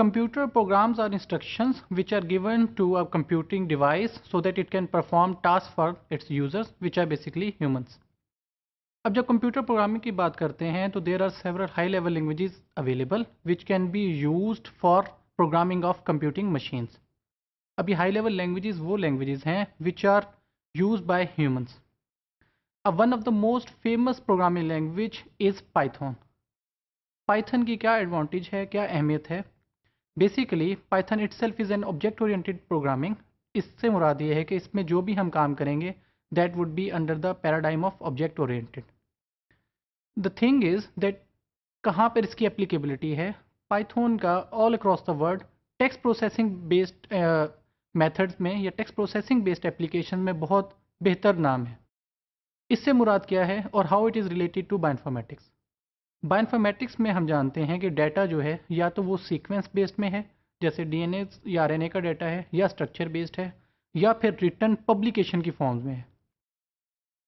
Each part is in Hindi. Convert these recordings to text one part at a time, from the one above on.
Computer programs are instructions which are given to a computing device so that it can perform tasks for its users which are basically humans. अब जब कंप्यूटर प्रोग्रामिंग की बात करते हैं तो there are several high level languages available which can be use for programming of computing machines अब ये हाई लेवल लैंग्वेजेस वो लैंग्वेजेस हैं which are use by humans अब one of the most famous programming language is Python Python की क्या एडवांटेज है क्या अहमियत है basically Python itself is an object oriented programming इससे मुराद ये है कि इसमें जो भी हम काम करेंगे that would be under the paradigm of object oriented the thing is that कहाँ पर इसकी एप्लीकेबिलिटी है पाइथन का all across the world text processing based methods में या टेक्स्ट प्रोसेसिंग बेस्ड एप्लीकेशन में बहुत बेहतर नाम है इससे मुराद क्या है और how it is related to bioinformatics bioinformatics में हम जानते हैं कि डाटा जो है या तो वो सीक्वेंस बेस्ड में है जैसे डीएनए या आरएनए का डाटा है या स्ट्रक्चर बेस्ड है या फिर रिटर्न पब्लिकेशन की फॉर्म में है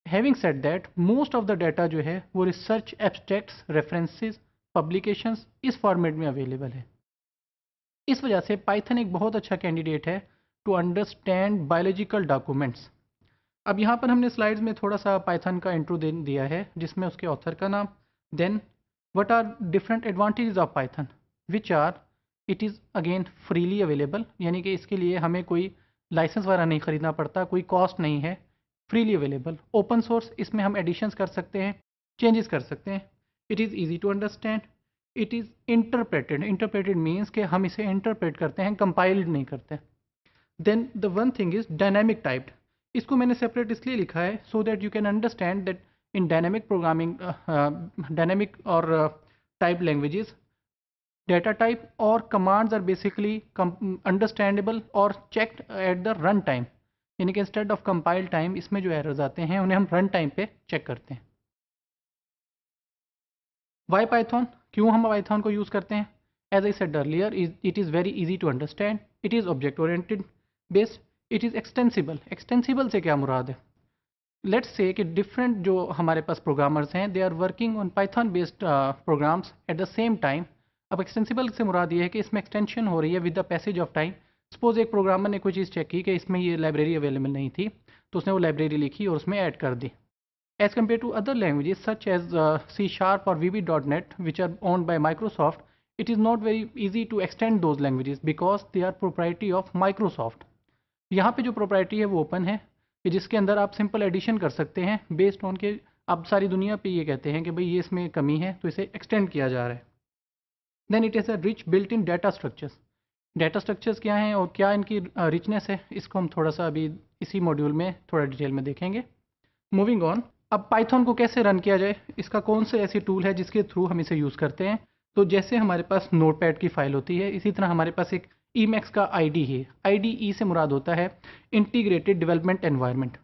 having set that most of the data जो है वो रिसर्च एब्स्ट्रैक्ट्स रेफरेंसेस पब्लिकेशंस इस फॉर्मेट में अवेलेबल है इस वजह से पाइथन एक बहुत अच्छा कैंडिडेट है टू अंडरस्टैंड बायोलॉजिकल डॉक्यूमेंट्स अब यहाँ पर हमने स्लाइड्स में थोड़ा सा पाइथन का इंट्रो दे दिया है जिसमें उसके ऑथर का नाम then what are different advantages of python which are it is again freely available यानी कि इसके लिए हमें कोई लाइसेंस वगैरह नहीं ख़रीदना पड़ता कोई कॉस्ट नहीं है फ्रीली अवेलेबल ओपन सोर्स इसमें हम एडिशंस कर सकते हैं चेंजेस कर सकते हैं it is easy to understand it is interpreted interpreted means कि हम इसे इंटरप्रेट करते हैं कंपाइल्ड नहीं करते then the one thing is dynamic typed इसको मैंने सेपरेट इसलिए लिखा है so that you can understand that in dynamic programming dynamic और टाइप languages, डेटा टाइप और कमांड्स आर बेसिकली अंडरस्टैंडेबल और check at the run time यानी कि इंस्टेड ऑफ कंपाइल टाइम इसमें जो एरर्स आते हैं उन्हें हम रन टाइम पे चेक करते हैं वाई पाइथॉन क्यों हम पाइथॉन को यूज़ करते हैं as I said earlier it is very easy to understand it is object oriented based it is extensible extensible से क्या मुराद है लेट्स से कि डिफरेंट जो हमारे पास प्रोग्रामर्स हैं they are working on Python based programs at the same time अब एक्सटेंसिबल से मुराद ये है कि इसमें एक्सटेंशन हो रही है with the passage of time suppose एक प्रोग्रामर ने कोई चीज़ चेक की कि इसमें ये लाइब्रेरी अवेलेबल नहीं थी तो उसने वो लाइब्रेरी लिखी और उसमें ऐड कर दी as compare to other language such as C sharp और V B dot net which are own by Microsoft it is not very easy to extend those languages because they are proprietary of Microsoft यहाँ पे जो प्रोप्राइटी है वो ओपन है कि जिसके अंदर आप सिंपल एडिशन कर सकते हैं बेस्ड ऑन के आप सारी दुनिया पे ये कहते हैं कि भाई ये इसमें कमी है तो इसे एक्सटेंड किया जा रहा है then it is a rich built in data structures data structures क्या हैं और क्या इनकी रिचनेस uh, है इसको हम थोड़ा सा अभी इसी मॉड्यूल में थोड़ा डिटेल में देखेंगे मूविंग ऑन अब पाइथन को कैसे रन किया जाए इसका कौन से ऐसी टूल है जिसके थ्रू हम इसे यूज़ करते हैं तो जैसे हमारे पास नोट की फ़ाइल होती है इसी तरह हमारे पास एक ई मैक्स का आईडी है आईडी ई e से मुराद होता है इंटीग्रेटेड डेवलपमेंट एनवायरनमेंट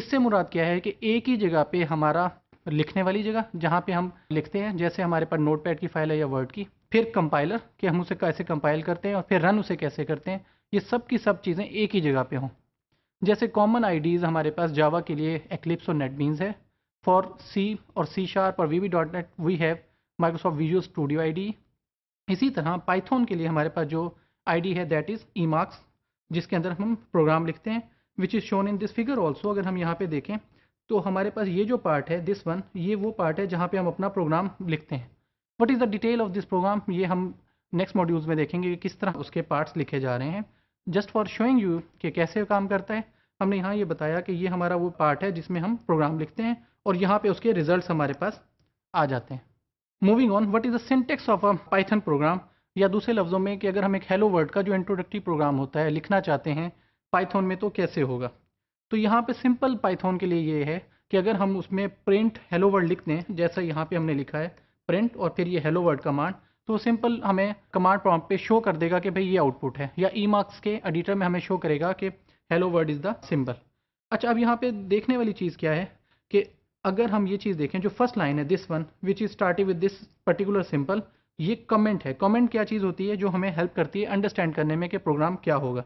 इससे मुराद क्या है कि एक ही जगह पे हमारा लिखने वाली जगह जहाँ पे हम लिखते हैं जैसे हमारे पास नोट पैड की फाइल है या वर्ड की फिर कंपाइलर कि हम उसे कैसे कंपाइल करते हैं और फिर रन उसे कैसे करते हैं ये सब की सब चीज़ें एक ही जगह पे हों जैसे कॉमन आईडीज़ हमारे पास जावा के लिए एक्लिप्स और नेटबीन्स है फॉर सी और सी शार्प और V V dot net we have Microsoft Visual Studio I इसी तरह पाइथन के लिए हमारे पास जो आईडी है दैट इज़ ई मार्क्स जिसके अंदर हम प्रोग्राम लिखते हैं which is shown in this figure also अगर हम यहाँ पे देखें तो हमारे पास ये जो पार्ट है दिस वन ये वो पार्ट है जहाँ पे हम अपना प्रोग्राम लिखते हैं what is the detail of this program ये हम नेक्स्ट मॉड्यूल्स में देखेंगे कि किस तरह उसके पार्ट्स लिखे जा रहे हैं जस्ट फॉर शोइंग यू कि कैसे काम करता है हमने यहाँ ये बताया कि ये हमारा वो पार्ट है जिसमें हम प्रोग्राम लिखते हैं और यहाँ पे उसके रिजल्ट हमारे पास आ जाते हैं moving on what is the syntax of a Python program या दूसरे लफ्ज़ों में कि अगर हम एक हेलो वर्ड का जो इंट्रोडक्टरी प्रोग्राम होता है लिखना चाहते हैं पाइथन में तो कैसे होगा तो यहाँ पे सिंपल पाइथन के लिए ये है कि अगर हम उसमें प्रिंट हेलो वर्ड लिखते हैं जैसा यहाँ पे हमने लिखा है प्रिंट और फिर ये हेलो वर्ड कमांड तो सिंपल हमें कमांड प्रॉम्प्ट पे शो कर देगा कि भाई ये आउटपुट है या ई मार्क्स के एडिटर में हमें शो करेगा कि hello word is the symbol अच्छा अब यहाँ पे देखने वाली चीज़ क्या है कि अगर हम ये चीज़ देखें जो फर्स्ट लाइन है this one which is starting with this particular simple ये कमेंट है कमेंट क्या चीज़ होती है जो हमें हेल्प करती है अंडरस्टैंड करने में कि प्रोग्राम क्या होगा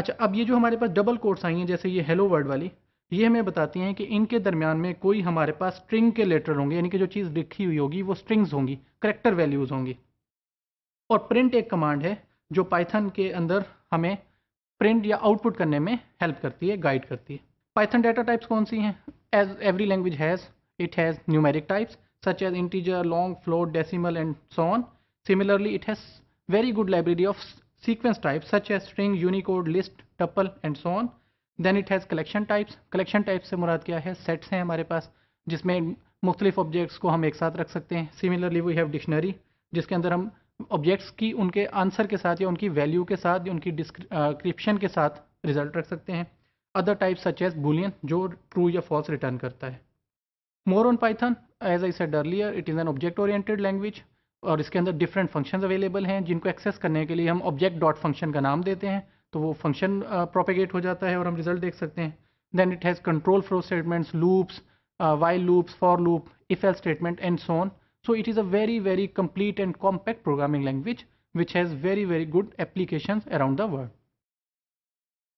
अच्छा अब ये जो हमारे पास डबल कोर्ट्स आई हैं जैसे ये हेलो वर्ड वाली ये हमें बताती हैं कि इनके दरमियान में कोई हमारे पास स्ट्रिंग के लेटर होंगे यानी कि जो चीज़ लिखी हुई होगी वो स्ट्रिंग्स होंगी करेक्टर वैल्यूज़ होंगी और प्रिंट एक कमांड है जो पाइथन के अंदर हमें प्रिंट या आउटपुट करने में हेल्प करती है गाइड करती है पाइथन डाटा टाइप्स कौन सी हैं as every language has it has numeric types such as integer, long, float, decimal and so on. Similarly, it has very good library of sequence types such as string, unicode, list, tuple and so on. Then it has collection types collection type से मुराद क्या है सेट्स हैं हमारे पास जिसमें मुख्तलिफ ऑब्जेक्ट्स को हम एक साथ रख सकते हैं सिमिलरली वी हैव डिक्शनरी जिसके अंदर हम ऑब्जेक्ट्स की उनके आंसर के साथ या उनकी वैल्यू के साथ या उनकी डिस्क्रिप्शन के साथ रिजल्ट रख सकते हैं other type such as boolean जो ट्रू या फॉल्स रिटर्न करता है more on Python as I said earlier it is an object oriented language और इसके अंदर डिफरेंट फंक्शंस अवेलेबल हैं जिनको एक्सेस करने के लिए हम ऑब्जेक्ट डॉट फंक्शन का नाम देते हैं तो वो फंक्शन प्रोपेगेट हो जाता है और हम रिजल्ट देख सकते हैं then it has control flow statements loops while loops for loop if else statement and so on so it is a very very complete and compact programming language which has very very good application around the world